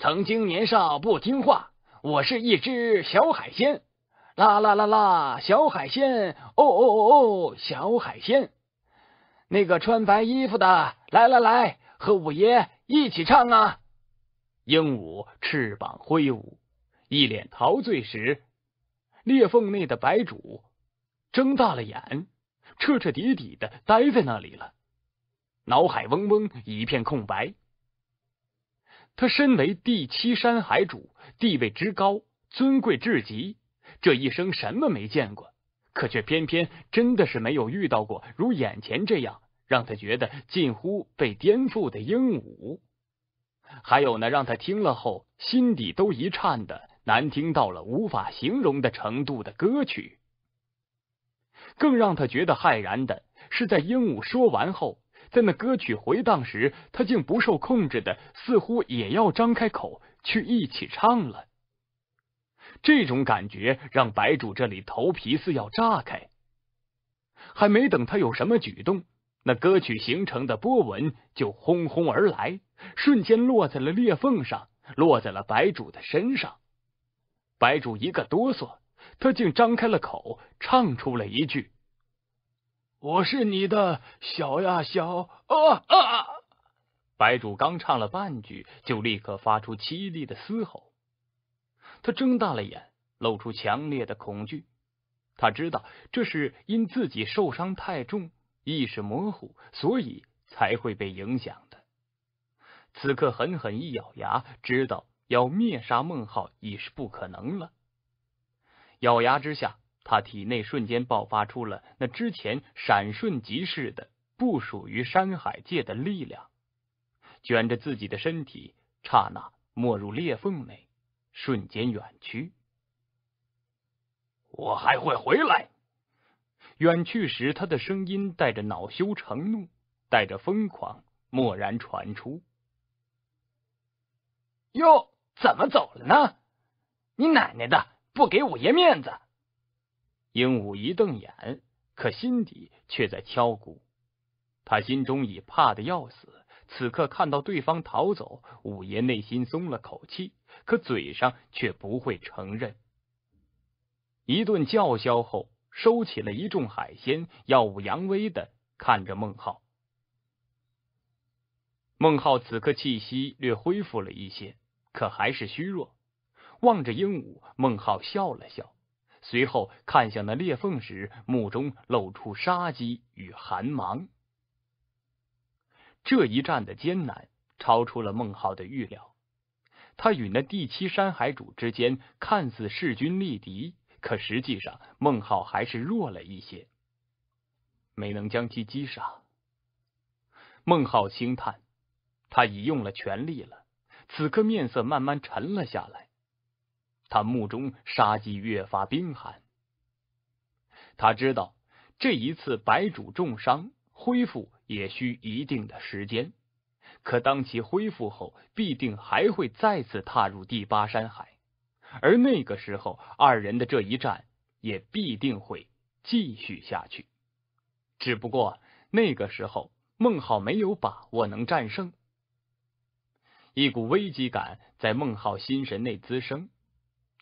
曾经年少不听话，我是一只小海鲜，啦啦啦啦，小海鲜，哦哦哦哦，小海鲜。那个穿白衣服的，来来来，和五爷一起唱啊！鹦鹉翅膀挥舞，一脸陶醉时，裂缝内的白主睁大了眼，彻彻底底的呆在那里了，脑海嗡嗡，一片空白。他身为第七山海主，地位之高，尊贵至极。这一生什么没见过，可却偏偏真的是没有遇到过如眼前这样让他觉得近乎被颠覆的鹦鹉，还有呢，让他听了后心底都一颤的难听到了无法形容的程度的歌曲。更让他觉得骇然的是，在鹦鹉说完后。在那歌曲回荡时，他竟不受控制的，似乎也要张开口去一起唱了。这种感觉让白主这里头皮似要炸开。还没等他有什么举动，那歌曲形成的波纹就轰轰而来，瞬间落在了裂缝上，落在了白主的身上。白主一个哆嗦，他竟张开了口，唱出了一句。我是你的小呀小啊啊！白主刚唱了半句，就立刻发出凄厉的嘶吼。他睁大了眼，露出强烈的恐惧。他知道这是因自己受伤太重，意识模糊，所以才会被影响的。此刻狠狠一咬牙，知道要灭杀孟浩已是不可能了。咬牙之下。他体内瞬间爆发出了那之前闪瞬即逝的不属于山海界的力量，卷着自己的身体，刹那没入裂缝内，瞬间远去。我还会回来。远去时，他的声音带着恼羞成怒，带着疯狂，蓦然传出：“哟，怎么走了呢？你奶奶的，不给五爷面子！”鹦鹉一瞪眼，可心底却在敲鼓。他心中已怕的要死，此刻看到对方逃走，五爷内心松了口气，可嘴上却不会承认。一顿叫嚣后，收起了一众海鲜，耀武扬威的看着孟浩。孟浩此刻气息略恢复了一些，可还是虚弱。望着鹦鹉，孟浩笑了笑。随后看向那裂缝时，目中露出杀机与寒芒。这一战的艰难超出了孟浩的预料。他与那第七山海主之间看似势均力敌，可实际上孟浩还是弱了一些，没能将其击杀。孟浩轻叹，他已用了全力了。此刻面色慢慢沉了下来。他目中杀机越发冰寒。他知道这一次白主重伤恢复也需一定的时间，可当其恢复后，必定还会再次踏入第八山海，而那个时候，二人的这一战也必定会继续下去。只不过那个时候，孟浩没有把握能战胜。一股危机感在孟浩心神内滋生。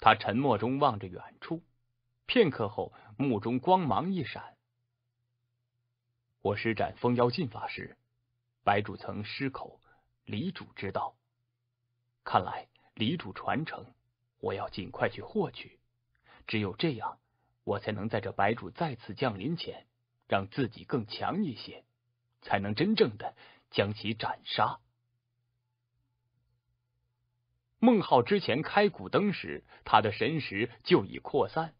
他沉默中望着远处，片刻后，目中光芒一闪。我施展封妖禁法时，白主曾失口，离主之道。看来离主传承，我要尽快去获取。只有这样，我才能在这白主再次降临前，让自己更强一些，才能真正的将其斩杀。孟浩之前开古灯时，他的神识就已扩散，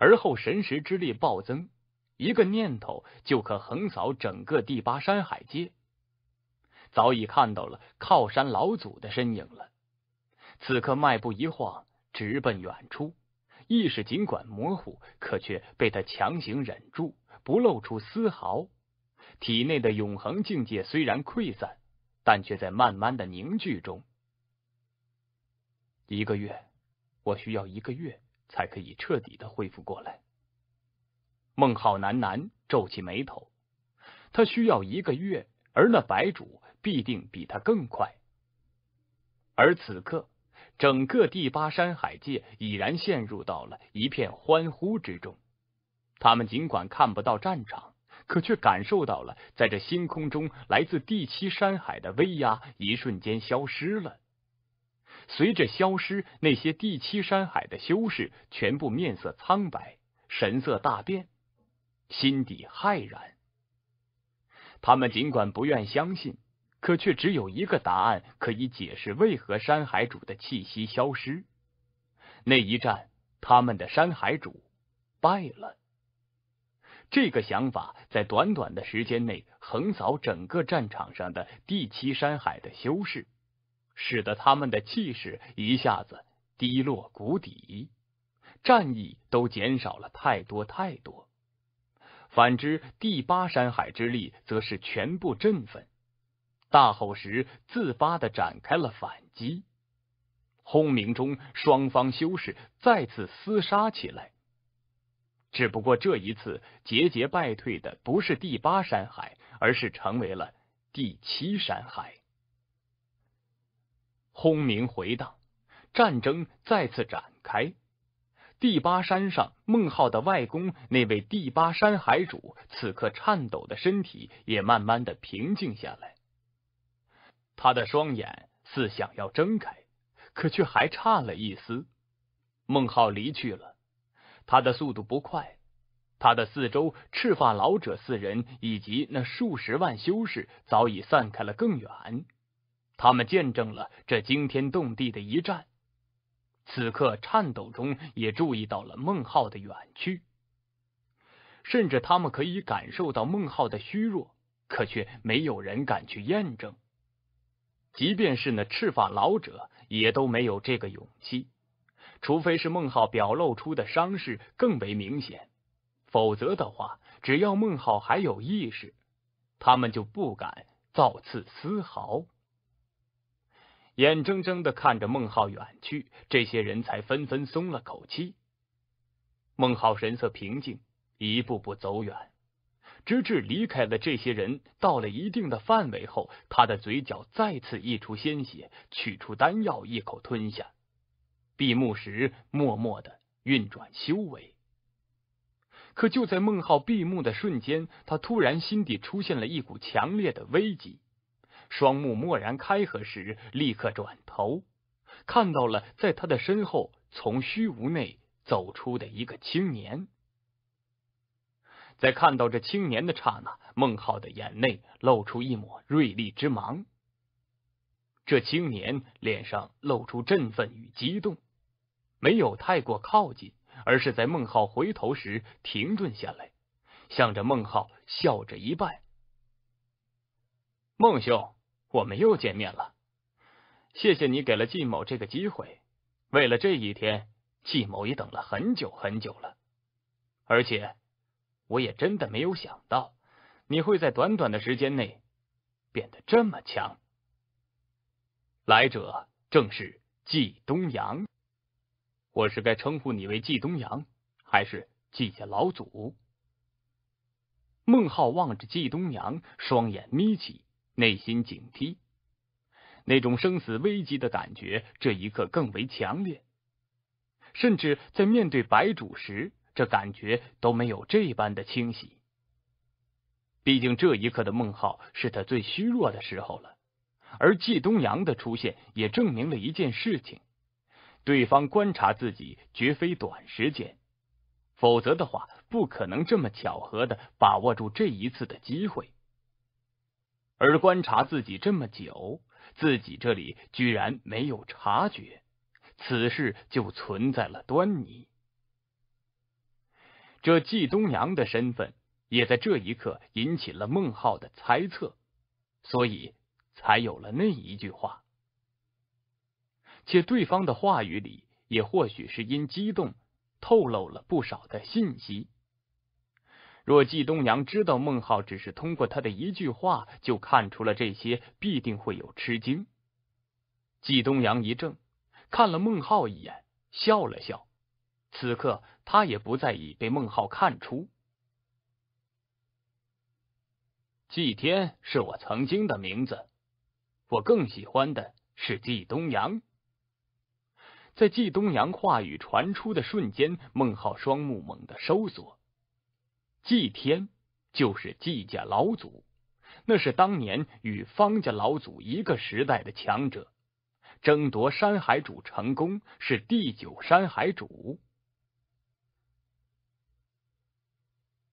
而后神识之力暴增，一个念头就可横扫整个第八山海界。早已看到了靠山老祖的身影了，此刻迈步一晃，直奔远处。意识尽管模糊，可却被他强行忍住，不露出丝毫。体内的永恒境界虽然溃散，但却在慢慢的凝聚中。一个月，我需要一个月才可以彻底的恢复过来。孟浩喃喃皱起眉头，他需要一个月，而那白主必定比他更快。而此刻，整个第八山海界已然陷入到了一片欢呼之中。他们尽管看不到战场，可却感受到了，在这星空中来自第七山海的威压，一瞬间消失了。随着消失，那些第七山海的修士全部面色苍白，神色大变，心底骇然。他们尽管不愿相信，可却只有一个答案可以解释为何山海主的气息消失。那一战，他们的山海主败了。这个想法在短短的时间内横扫整个战场上的第七山海的修士。使得他们的气势一下子低落谷底，战役都减少了太多太多。反之，第八山海之力则是全部振奋，大吼时自发的展开了反击。轰鸣中，双方修士再次厮杀起来。只不过这一次，节节败退的不是第八山海，而是成为了第七山海。轰鸣回荡，战争再次展开。第八山上，孟浩的外公那位第八山海主，此刻颤抖的身体也慢慢的平静下来。他的双眼似想要睁开，可却还差了一丝。孟浩离去了，他的速度不快，他的四周，赤发老者四人以及那数十万修士早已散开了更远。他们见证了这惊天动地的一战，此刻颤抖中也注意到了孟浩的远去，甚至他们可以感受到孟浩的虚弱，可却没有人敢去验证。即便是那赤发老者，也都没有这个勇气。除非是孟浩表露出的伤势更为明显，否则的话，只要孟浩还有意识，他们就不敢造次丝毫。眼睁睁的看着孟浩远去，这些人才纷纷松了口气。孟浩神色平静，一步步走远，直至离开了这些人，到了一定的范围后，他的嘴角再次溢出鲜血，取出丹药一口吞下，闭目时默默的运转修为。可就在孟浩闭目的瞬间，他突然心底出现了一股强烈的危机。双目蓦然开合时，立刻转头看到了在他的身后从虚无内走出的一个青年。在看到这青年的刹那，孟浩的眼内露出一抹锐利之芒。这青年脸上露出振奋与激动，没有太过靠近，而是在孟浩回头时停顿下来，向着孟浩笑着一拜：“孟兄。”我们又见面了，谢谢你给了季某这个机会。为了这一天，季某也等了很久很久了。而且，我也真的没有想到你会在短短的时间内变得这么强。来者正是季东阳，我是该称呼你为季东阳，还是季家老祖？孟浩望着季东阳，双眼眯起。内心警惕，那种生死危机的感觉，这一刻更为强烈。甚至在面对白主时，这感觉都没有这般的清晰。毕竟这一刻的孟浩是他最虚弱的时候了，而季东阳的出现也证明了一件事情：对方观察自己绝非短时间，否则的话不可能这么巧合的把握住这一次的机会。而观察自己这么久，自己这里居然没有察觉，此事就存在了端倪。这季东阳的身份，也在这一刻引起了孟浩的猜测，所以才有了那一句话。且对方的话语里，也或许是因激动，透露了不少的信息。若季东阳知道孟浩只是通过他的一句话就看出了这些，必定会有吃惊。季东阳一怔，看了孟浩一眼，笑了笑。此刻他也不在意被孟浩看出。季天是我曾经的名字，我更喜欢的是季东阳。在季东阳话语传出的瞬间，孟浩双目猛地收缩。祭天就是季家老祖，那是当年与方家老祖一个时代的强者。争夺山海主成功是第九山海主。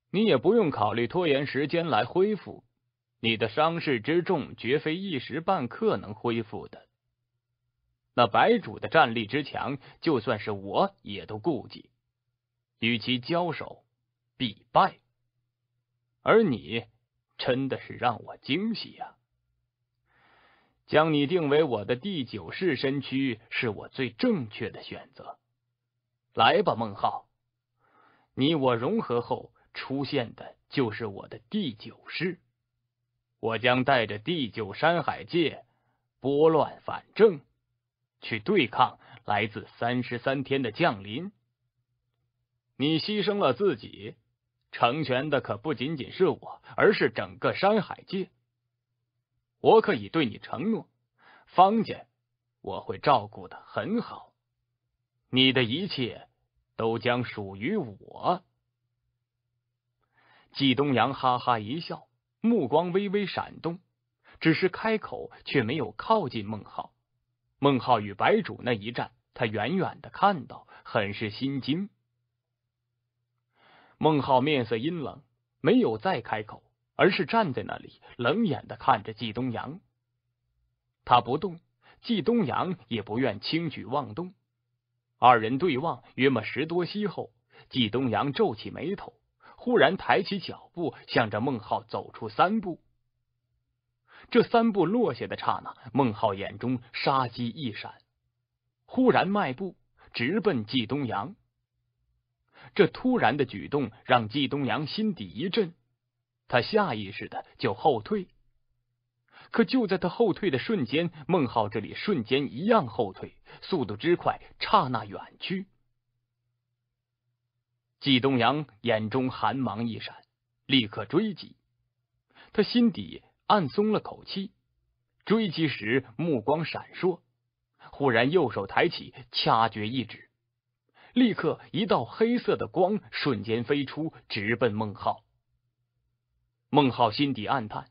你也不用考虑拖延时间来恢复，你的伤势之重，绝非一时半刻能恢复的。那白主的战力之强，就算是我也都顾忌，与其交手必败。而你真的是让我惊喜呀！将你定为我的第九式身躯，是我最正确的选择。来吧，孟浩，你我融合后出现的，就是我的第九式。我将带着第九山海界拨乱反正，去对抗来自三十三天的降临。你牺牲了自己。成全的可不仅仅是我，而是整个山海界。我可以对你承诺，方家我会照顾的很好，你的一切都将属于我。季东阳哈哈一笑，目光微微闪动，只是开口却没有靠近孟浩。孟浩与白主那一战，他远远的看到，很是心惊。孟浩面色阴冷，没有再开口，而是站在那里，冷眼的看着季东阳。他不动，季东阳也不愿轻举妄动。二人对望约莫十多息后，季东阳皱起眉头，忽然抬起脚步，向着孟浩走出三步。这三步落下的刹那，孟浩眼中杀机一闪，忽然迈步直奔季东阳。这突然的举动让季东阳心底一震，他下意识的就后退。可就在他后退的瞬间，孟浩这里瞬间一样后退，速度之快，刹那远去。季东阳眼中寒芒一闪，立刻追击。他心底暗松了口气，追击时目光闪烁，忽然右手抬起，掐诀一指。立刻，一道黑色的光瞬间飞出，直奔孟浩。孟浩心底暗叹，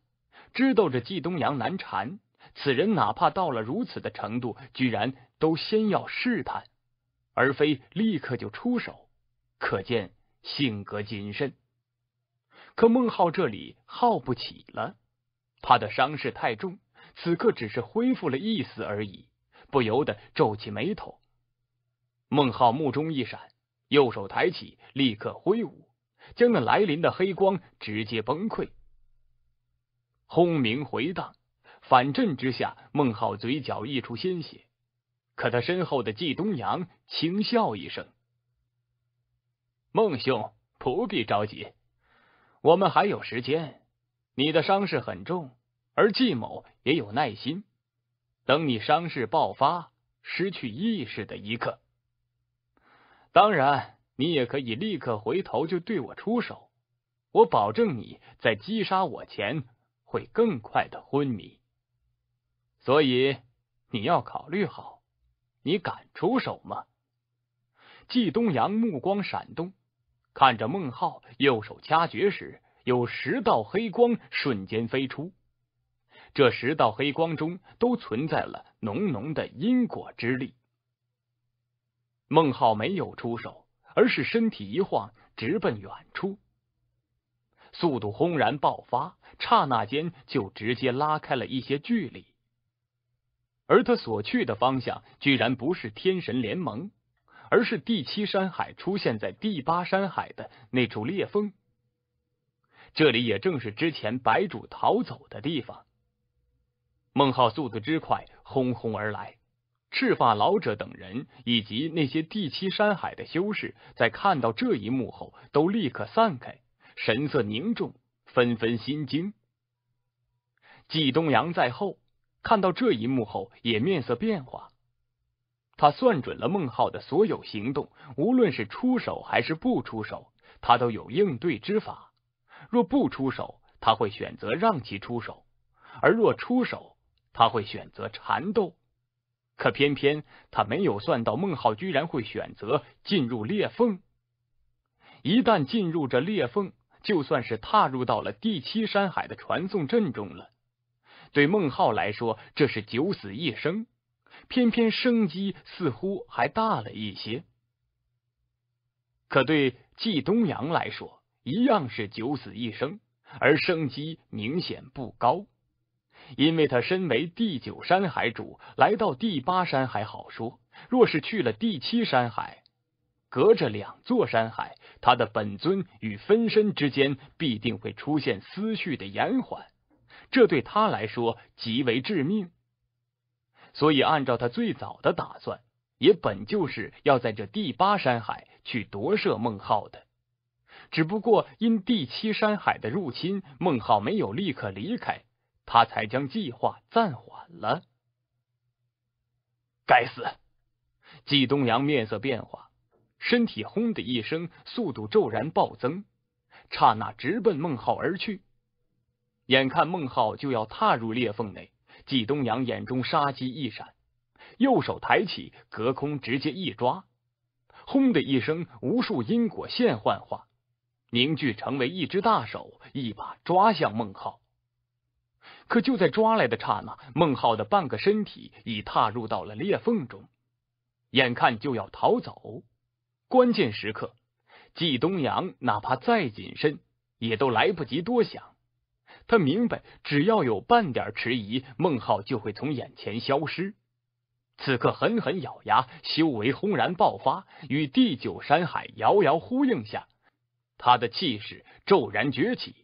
知道这季东阳难缠，此人哪怕到了如此的程度，居然都先要试探，而非立刻就出手，可见性格谨慎。可孟浩这里耗不起了，他的伤势太重，此刻只是恢复了一丝而已，不由得皱起眉头。孟浩目中一闪，右手抬起，立刻挥舞，将那来临的黑光直接崩溃。轰鸣回荡，反震之下，孟浩嘴角溢出鲜血。可他身后的季东阳轻笑一声：“孟兄不必着急，我们还有时间。你的伤势很重，而季某也有耐心。等你伤势爆发、失去意识的一刻。”当然，你也可以立刻回头就对我出手。我保证你在击杀我前会更快的昏迷。所以你要考虑好，你敢出手吗？季东阳目光闪动，看着孟浩右手掐诀时，有十道黑光瞬间飞出。这十道黑光中都存在了浓浓的因果之力。孟浩没有出手，而是身体一晃，直奔远处，速度轰然爆发，刹那间就直接拉开了一些距离。而他所去的方向，居然不是天神联盟，而是第七山海出现在第八山海的那处裂缝。这里也正是之前白主逃走的地方。孟浩速度之快，轰轰而来。赤发老者等人以及那些地七山海的修士，在看到这一幕后，都立刻散开，神色凝重，纷纷心惊。季东阳在后看到这一幕后，也面色变化。他算准了孟浩的所有行动，无论是出手还是不出手，他都有应对之法。若不出手，他会选择让其出手；而若出手，他会选择缠斗。可偏偏他没有算到孟浩居然会选择进入裂缝。一旦进入这裂缝，就算是踏入到了第七山海的传送阵中了。对孟浩来说，这是九死一生，偏偏生机似乎还大了一些。可对季东阳来说，一样是九死一生，而生机明显不高。因为他身为第九山海主，来到第八山海好说；若是去了第七山海，隔着两座山海，他的本尊与分身之间必定会出现思绪的延缓，这对他来说极为致命。所以，按照他最早的打算，也本就是要在这第八山海去夺舍孟浩的。只不过，因第七山海的入侵，孟浩没有立刻离开。他才将计划暂缓了。该死！季东阳面色变化，身体轰的一声，速度骤然暴增，刹那直奔孟浩而去。眼看孟浩就要踏入裂缝内，季东阳眼中杀机一闪，右手抬起，隔空直接一抓，轰的一声，无数因果线幻化，凝聚成为一只大手，一把抓向孟浩。可就在抓来的刹那，孟浩的半个身体已踏入到了裂缝中，眼看就要逃走。关键时刻，季东阳哪怕再谨慎，也都来不及多想。他明白，只要有半点迟疑，孟浩就会从眼前消失。此刻，狠狠咬牙，修为轰然爆发，与第九山海遥遥呼应下，他的气势骤然崛起，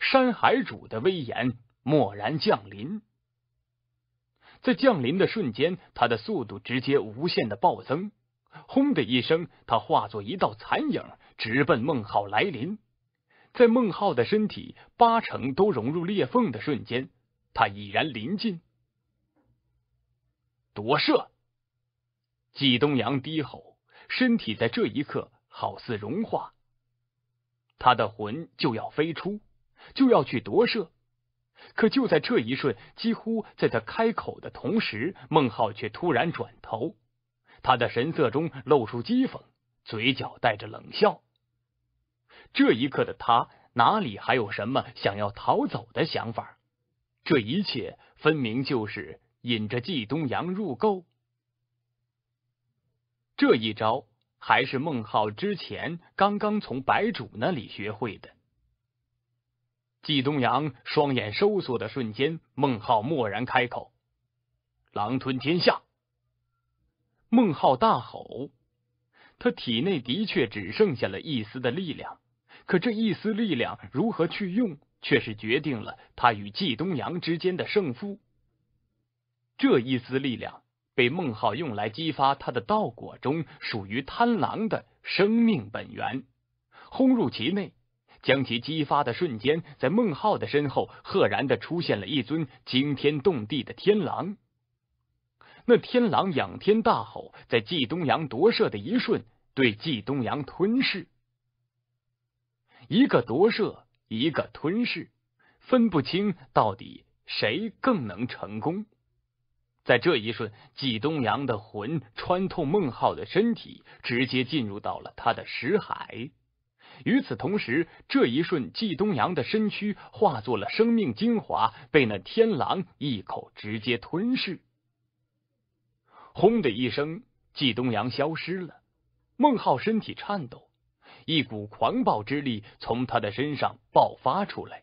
山海主的威严。蓦然降临，在降临的瞬间，他的速度直接无限的暴增。轰的一声，他化作一道残影，直奔孟浩来临。在孟浩的身体八成都融入裂缝的瞬间，他已然临近。夺舍！季东阳低吼，身体在这一刻好似融化，他的魂就要飞出，就要去夺舍。可就在这一瞬，几乎在他开口的同时，孟浩却突然转头，他的神色中露出讥讽，嘴角带着冷笑。这一刻的他，哪里还有什么想要逃走的想法？这一切分明就是引着季东阳入垢。这一招还是孟浩之前刚刚从白主那里学会的。季东阳双眼收缩的瞬间，孟浩蓦然开口：“狼吞天下！”孟浩大吼，他体内的确只剩下了一丝的力量，可这一丝力量如何去用，却是决定了他与季东阳之间的胜负。这一丝力量被孟浩用来激发他的道果中属于贪狼的生命本源，轰入其内。将其激发的瞬间，在孟浩的身后，赫然的出现了一尊惊天动地的天狼。那天狼仰天大吼，在季东阳夺舍的一瞬，对季东阳吞噬。一个夺舍，一个吞噬，分不清到底谁更能成功。在这一瞬，季东阳的魂穿透孟浩的身体，直接进入到了他的识海。与此同时，这一瞬，季东阳的身躯化作了生命精华，被那天狼一口直接吞噬。轰的一声，季东阳消失了。孟浩身体颤抖，一股狂暴之力从他的身上爆发出来，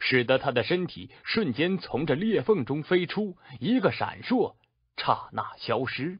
使得他的身体瞬间从这裂缝中飞出，一个闪烁，刹那消失。